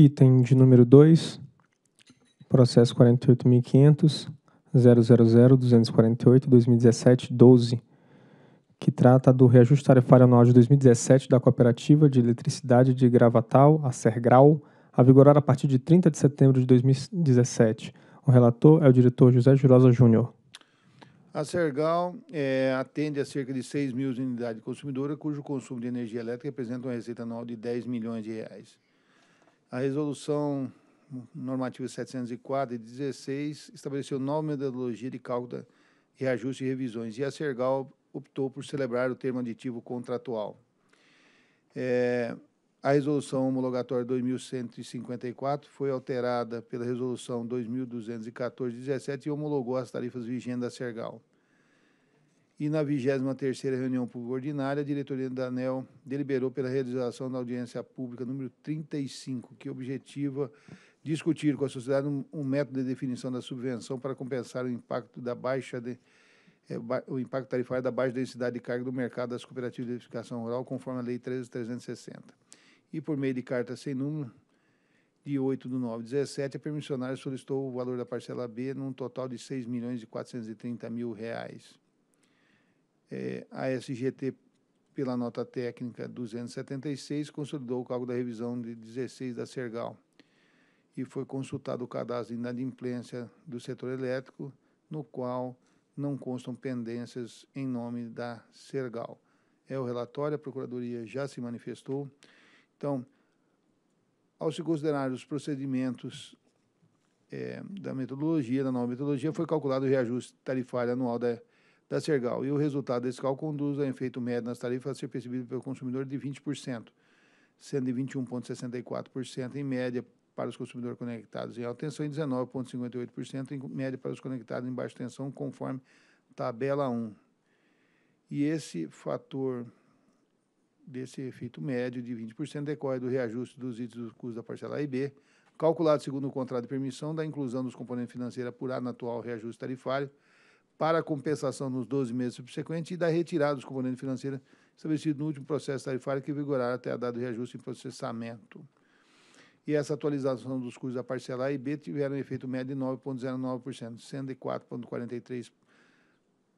Item de número 2, processo 48.500.000.248.2017.12, que trata do reajuste tarifário anual de 2017 da Cooperativa de Eletricidade de Gravatal, a Sergrau, a vigorar a partir de 30 de setembro de 2017. O relator é o diretor José Jurosa Júnior. A Sergal é, atende a cerca de 6 mil unidades consumidoras, cujo consumo de energia elétrica representa uma receita anual de 10 milhões de reais. A resolução normativa 704 de 16 estabeleceu nova metodologia de cálculo de reajuste e revisões, e a Sergal optou por celebrar o termo aditivo contratual. É, a resolução homologatória 2154 foi alterada pela resolução 2214-17 e homologou as tarifas vigentes da Sergal. E na 23ª reunião pública ordinária, a diretoria da ANEL deliberou pela realização da audiência pública número 35, que objetiva discutir com a sociedade um, um método de definição da subvenção para compensar o impacto da baixa de, é, o impacto tarifário da baixa densidade de carga do mercado das cooperativas de edificação rural, conforme a Lei 13.360. E por meio de carta sem número, de 8 do 9 17, a permissionária solicitou o valor da parcela B num total de R$ 6.430.000. É, a SGT, pela nota técnica 276, consolidou o cargo da revisão de 16 da Sergal e foi consultado o cadastro de inadimplência do setor elétrico, no qual não constam pendências em nome da Sergal. É o relatório, a Procuradoria já se manifestou. Então, ao se considerar os procedimentos é, da metodologia, da nova metodologia, foi calculado o reajuste tarifário anual da da Sergal. E o resultado desse cálculo conduz a efeito médio nas tarifas a ser percebido pelo consumidor de 20%, sendo de 21,64% em média para os consumidores conectados em alta tensão e 19,58% em média para os conectados em baixa tensão, conforme tabela 1. E esse fator desse efeito médio de 20% decorre do reajuste dos itens dos custos da parcela A e B, calculado segundo o contrato de permissão da inclusão dos componentes financeiros apurados no atual reajuste tarifário, para a compensação nos 12 meses subsequentes e da retirada dos componentes financeiros estabelecidos no último processo tarifário que vigorará até a data do reajuste em processamento. E essa atualização dos custos da parcela A e B tiveram efeito médio de 9,09%, 4,43%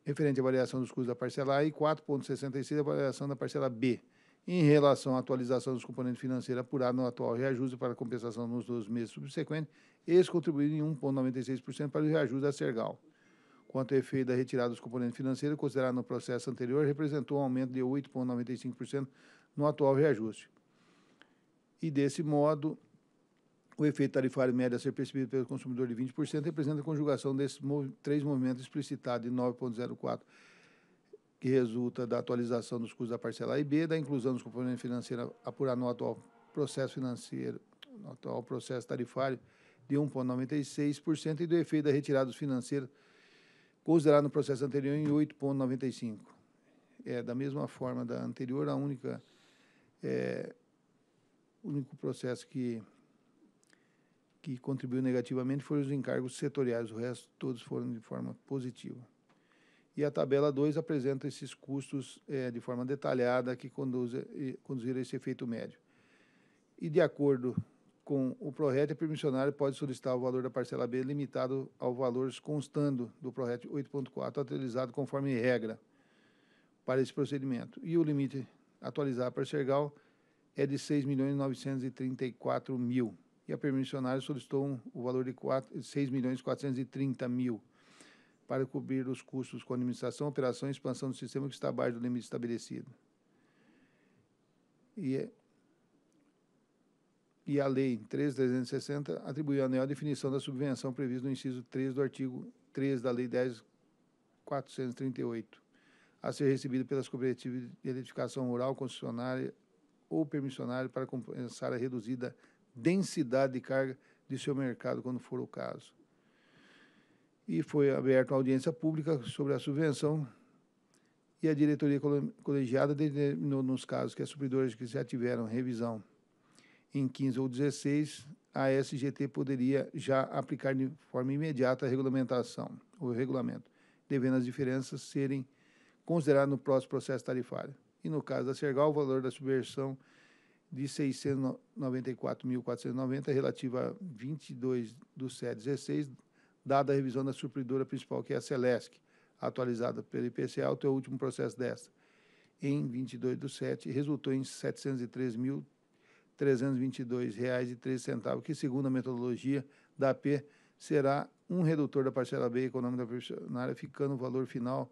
referente à variação dos custos da parcela A e 4,66% a variação da parcela B. Em relação à atualização dos componentes financeiros apurados no atual reajuste para compensação nos 12 meses subsequentes, eles contribuíram em 1,96% para o reajuste da Sergal quanto ao efeito da retirada dos componentes financeiros considerado no processo anterior, representou um aumento de 8,95% no atual reajuste. E, desse modo, o efeito tarifário médio a ser percebido pelo consumidor de 20% representa a conjugação desses três movimentos explicitados de 9,04%, que resulta da atualização dos custos da parcela A e B, da inclusão dos componentes financeiros apurados no atual processo financeiro, no atual processo tarifário de 1,96% e do efeito da retirada dos financeiros considerado no processo anterior em 8,95. É, da mesma forma da anterior, a única é, único processo que que contribuiu negativamente foram os encargos setoriais, o resto todos foram de forma positiva. E a tabela 2 apresenta esses custos é, de forma detalhada que conduz, a esse efeito médio. E de acordo com o PRORET, o permissionário pode solicitar o valor da parcela B limitado ao valor constando do PRORET 8.4 atualizado conforme regra para esse procedimento. E o limite atualizado para Sergal é de R$ 6.934.000 e a permissionária solicitou um, o valor de R$ 6.430.000 para cobrir os custos com administração, operação e expansão do sistema que está abaixo do limite estabelecido. E é, e a Lei 3.360 atribuiu à neo a definição da subvenção prevista no inciso 3 do artigo 3 da Lei 10.438, a ser recebida pelas cooperativas de edificação rural, concessionária ou permissionária para compensar a reduzida densidade de carga de seu mercado, quando for o caso. E foi aberta uma audiência pública sobre a subvenção e a diretoria colegiada determinou nos casos que as supridoras que já tiveram revisão em 15 ou 16, a SGT poderia já aplicar de forma imediata a regulamentação, o regulamento, devendo as diferenças serem consideradas no próximo processo tarifário. E no caso da Sergal, o valor da subversão de 694.490 relativo a 22 do CE 16, dada a revisão da supridora principal, que é a Celesc, atualizada pelo IPCA, o teu último processo desta, em 22 do 7, resultou em 703.000 R$ 322,03, que, segundo a metodologia da AP, será um redutor da parcela B econômica da ficando o valor final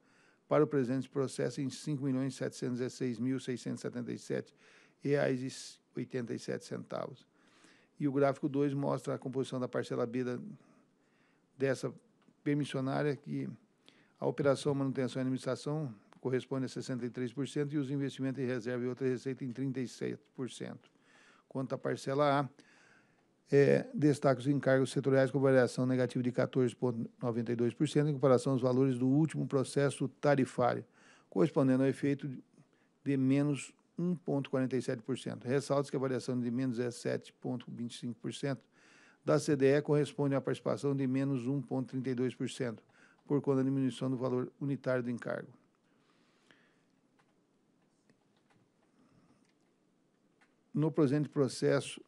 para o presente processo em R$ 5.716.677,87. E o gráfico 2 mostra a composição da parcela B da, dessa permissionária, que a operação, manutenção e administração corresponde a 63% e os investimentos em reserva e outra receita em 36% quanto à parcela A. É, destaca os encargos setoriais com variação negativa de 14,92% em comparação aos valores do último processo tarifário, correspondendo ao efeito de menos 1,47%. Ressalta se que a variação de menos 17,25% é da CDE corresponde à participação de menos 1,32%, por conta da diminuição do valor unitário do encargo. No presente processo,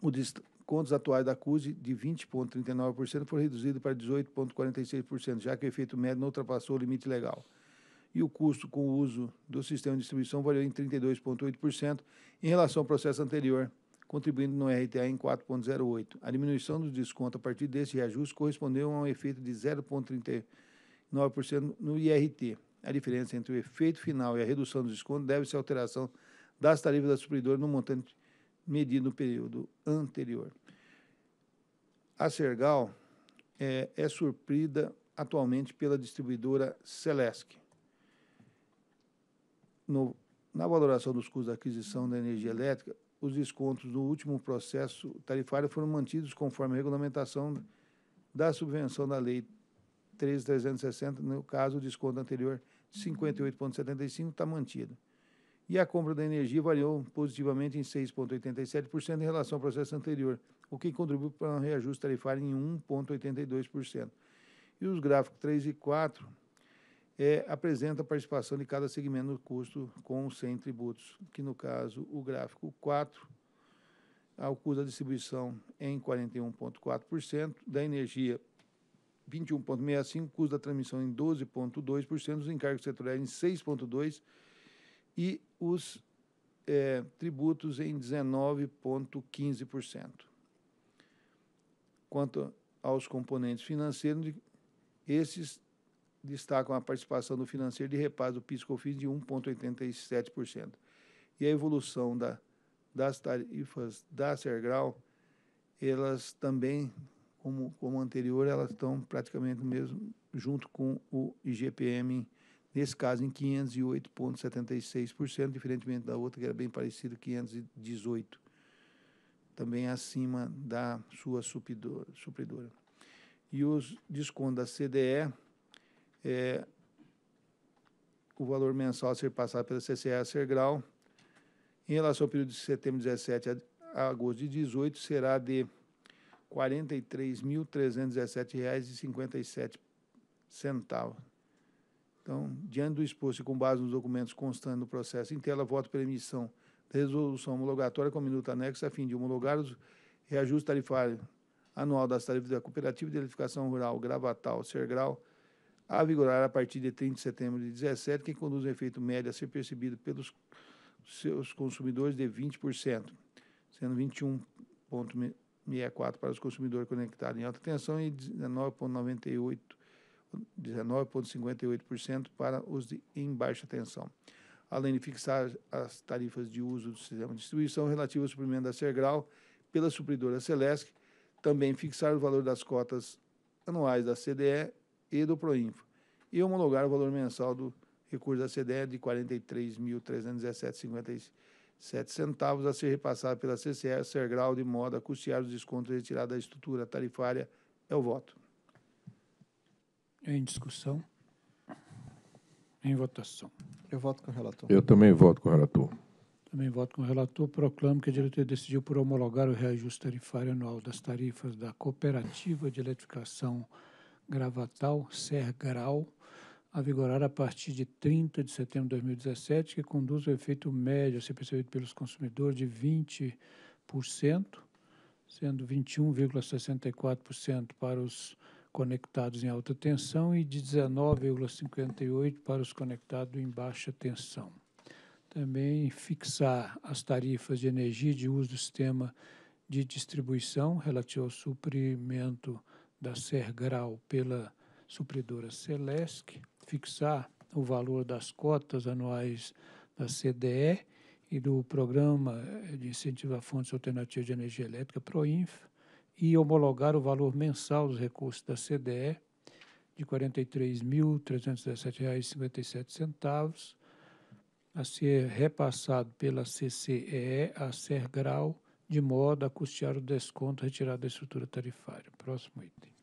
o descontos atuais da CUSE de 20,39% foi reduzido para 18,46%, já que o efeito médio não ultrapassou o limite legal. E o custo com o uso do sistema de distribuição variou em 32,8% em relação ao processo anterior, contribuindo no RTA em 4,08%. A diminuição do desconto a partir desse reajuste correspondeu a um efeito de 0,39% no IRT. A diferença entre o efeito final e a redução do desconto deve-se à alteração das tarifas da supridora no montante medido no período anterior. A Sergal é, é suprida atualmente pela distribuidora Celesc. No, na valoração dos custos da aquisição da energia elétrica, os descontos do último processo tarifário foram mantidos conforme a regulamentação da subvenção da Lei 13.360, no caso, o desconto anterior, 58,75, está mantido e a compra da energia variou positivamente em 6,87% em relação ao processo anterior, o que contribuiu para um reajuste tarifário em 1,82%. E os gráficos 3 e 4 é, a participação de cada segmento no custo com 100 tributos, que no caso o gráfico 4 ao custo da distribuição em 41,4%, da energia 21,65%, custo da transmissão em 12,2%, os encargos setoriais em 6,2% e os é, tributos em 19,15%. Quanto aos componentes financeiros, esses destacam a participação do financeiro de repasse do PIS/COFINS de 1,87% e a evolução da, das tarifas da Sergrau, elas também, como, como anterior, elas estão praticamente mesmo junto com o IGPM Nesse caso, em 508,76%, diferentemente da outra, que era bem parecido, 518%. Também acima da sua supridora. E os descontos da CDE, é, o valor mensal a ser passado pela CCE a ser grau, em relação ao período de setembro de 17 a, a agosto de 18, será de R$ 43.317,57 então, diante do exposto e com base nos documentos constantes no processo em tela, voto pela emissão da resolução homologatória com minuta anexo a fim de homologar os reajuste tarifário anual das tarifas da Cooperativa de Edificação Rural Gravatal Sergrau a vigorar a partir de 30 de setembro de 17, que conduz o efeito médio a ser percebido pelos seus consumidores de 20%, sendo 21,64 para os consumidores conectados em alta tensão e 19,98 19,58% para os de, em baixa tensão. Além de fixar as tarifas de uso do sistema de distribuição relativas ao suprimento da Sergral pela supridora Celesc, também fixar o valor das cotas anuais da CDE e do Proinfo e homologar o valor mensal do recurso da CDE de R$ 43.317,57 centavos a ser repassado pela CCE Sergral de modo a custear os descontos retirados da estrutura tarifária. É o voto. Em discussão. Em votação. Eu voto com o relator. Eu também voto com o relator. Também voto com o relator. Proclamo que a diretoria decidiu por homologar o reajuste tarifário anual das tarifas da Cooperativa de Eletrificação Gravatal, Sergral, a vigorar a partir de 30 de setembro de 2017, que conduz o efeito médio a ser percebido pelos consumidores de 20%, sendo 21,64% para os conectados em alta tensão e de 19,58 para os conectados em baixa tensão. Também fixar as tarifas de energia de uso do sistema de distribuição relativo ao suprimento da Sergrau pela supridora Celesc, fixar o valor das cotas anuais da CDE e do Programa de Incentivo a Fontes Alternativas de Energia Elétrica, PROINF, e homologar o valor mensal dos recursos da CDE de R$ 43.317,57 a ser repassado pela CCEE ser grau, de modo a custear o desconto retirado da estrutura tarifária. Próximo item.